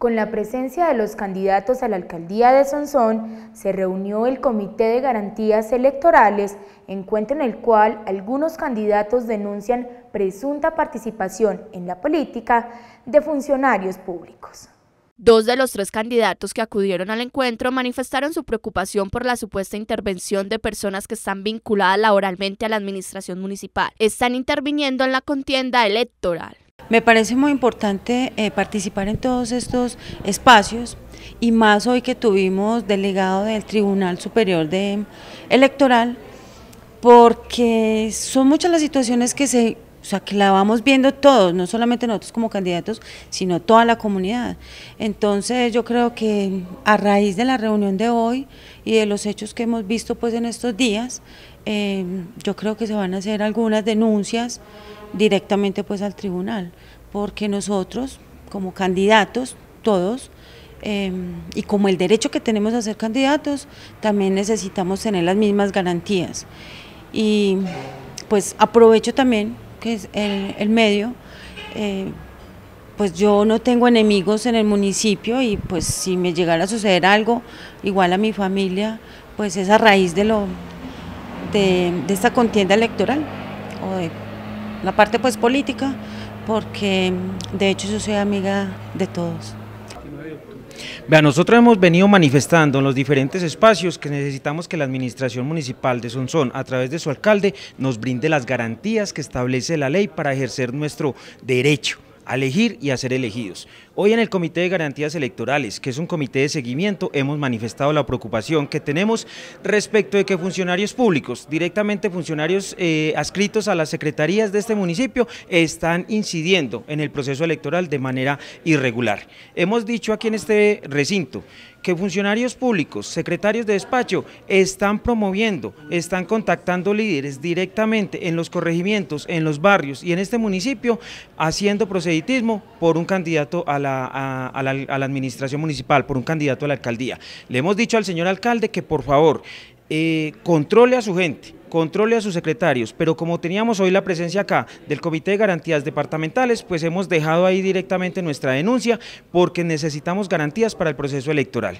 Con la presencia de los candidatos a la alcaldía de Sonsón, se reunió el Comité de Garantías Electorales, encuentro en el cual algunos candidatos denuncian presunta participación en la política de funcionarios públicos. Dos de los tres candidatos que acudieron al encuentro manifestaron su preocupación por la supuesta intervención de personas que están vinculadas laboralmente a la administración municipal. Están interviniendo en la contienda electoral. Me parece muy importante eh, participar en todos estos espacios y más hoy que tuvimos delegado del Tribunal Superior de Electoral porque son muchas las situaciones que se o sea, que la vamos viendo todos, no solamente nosotros como candidatos, sino toda la comunidad. Entonces yo creo que a raíz de la reunión de hoy y de los hechos que hemos visto pues en estos días, eh, yo creo que se van a hacer algunas denuncias directamente pues al tribunal, porque nosotros como candidatos, todos, eh, y como el derecho que tenemos a ser candidatos, también necesitamos tener las mismas garantías. Y pues aprovecho también que es el, medio, eh, pues yo no tengo enemigos en el municipio y pues si me llegara a suceder algo, igual a mi familia, pues es a raíz de, lo, de, de esta contienda electoral o de la parte pues política, porque de hecho yo soy amiga de todos nosotros hemos venido manifestando en los diferentes espacios que necesitamos que la Administración Municipal de Sonsón, a través de su alcalde, nos brinde las garantías que establece la ley para ejercer nuestro derecho a elegir y a ser elegidos. Hoy en el Comité de Garantías Electorales, que es un comité de seguimiento, hemos manifestado la preocupación que tenemos respecto de que funcionarios públicos, directamente funcionarios eh, adscritos a las secretarías de este municipio, están incidiendo en el proceso electoral de manera irregular. Hemos dicho aquí en este recinto que funcionarios públicos, secretarios de despacho, están promoviendo, están contactando líderes directamente en los corregimientos, en los barrios y en este municipio, haciendo proceditismo por un candidato a la a, la, administración municipal, por un candidato a la alcaldía. Le hemos dicho al señor alcalde que por favor eh, controle a su gente, controle a sus secretarios, pero como teníamos hoy la presencia acá del Comité de Garantías Departamentales, pues hemos dejado ahí directamente nuestra denuncia porque necesitamos garantías para el proceso electoral.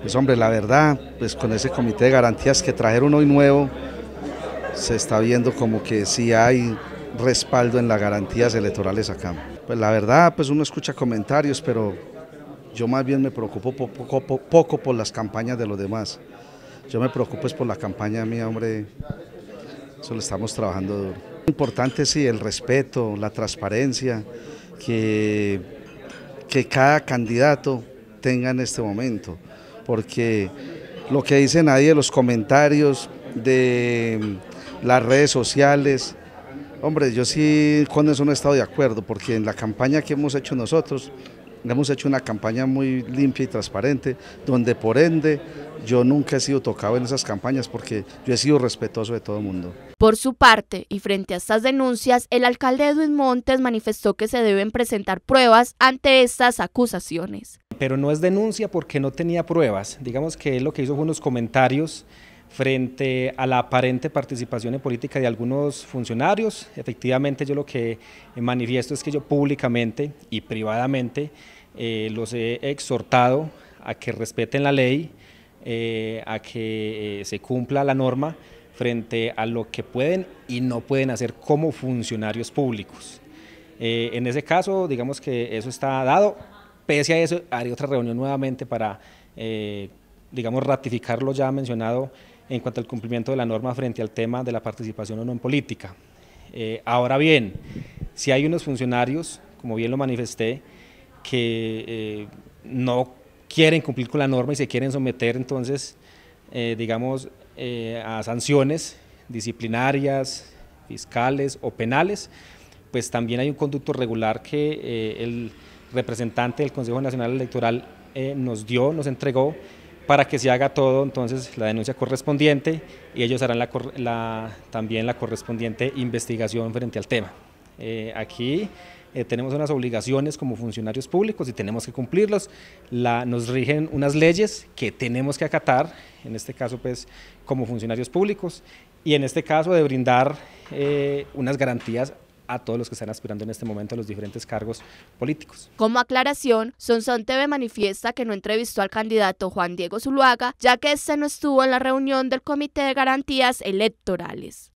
Pues hombre, la verdad, pues con ese Comité de Garantías que trajeron hoy nuevo, se está viendo como que sí hay respaldo en las garantías electorales acá. Pues la verdad, pues uno escucha comentarios, pero yo más bien me preocupo poco, por las campañas de los demás. Yo me preocupo es por la campaña mía, hombre, eso lo estamos trabajando duro. Importante sí, el respeto, la transparencia, que, que cada candidato tenga en este momento, porque lo que dicen ahí de los comentarios, de las redes sociales, Hombre, yo sí con eso no he estado de acuerdo, porque en la campaña que hemos hecho nosotros, hemos hecho una campaña muy limpia y transparente, donde por ende yo nunca he sido tocado en esas campañas porque yo he sido respetuoso de todo el mundo. Por su parte, y frente a estas denuncias, el alcalde Edwin Montes manifestó que se deben presentar pruebas ante estas acusaciones. Pero no es denuncia porque no tenía pruebas. Digamos que él lo que hizo fue unos comentarios frente a la aparente participación en política de algunos funcionarios. Efectivamente, yo lo que manifiesto es que yo públicamente y privadamente eh, los he exhortado a que respeten la ley, eh, a que eh, se cumpla la norma frente a lo que pueden y no pueden hacer como funcionarios públicos. en ese caso, digamos que eso está dado. Pese a eso, haré otra reunión nuevamente para, digamos, ratificar lo ya mencionado en cuanto al cumplimiento de la norma frente al tema de la participación o no en política. Eh, ahora bien, si hay unos funcionarios, como bien lo manifesté, que eh, no quieren cumplir con la norma y se quieren someter entonces, eh, digamos, a sanciones disciplinarias, fiscales o penales, pues también hay un conducto regular que el representante del Consejo Nacional Electoral nos dio, nos entregó, para que se haga todo entonces la denuncia correspondiente y ellos harán la, también la correspondiente investigación frente al tema. Eh, aquí eh, tenemos unas obligaciones como funcionarios públicos y tenemos que cumplirlas. nos rigen unas leyes que tenemos que acatar, en este caso pues como funcionarios públicos, y en este caso de brindar eh, unas garantías a todos los que están aspirando en este momento a los diferentes cargos políticos. Como aclaración, Sonson TV manifiesta que no entrevistó al candidato Juan Diego Zuluaga, ya que este no estuvo en la reunión del Comité de Garantías Electorales.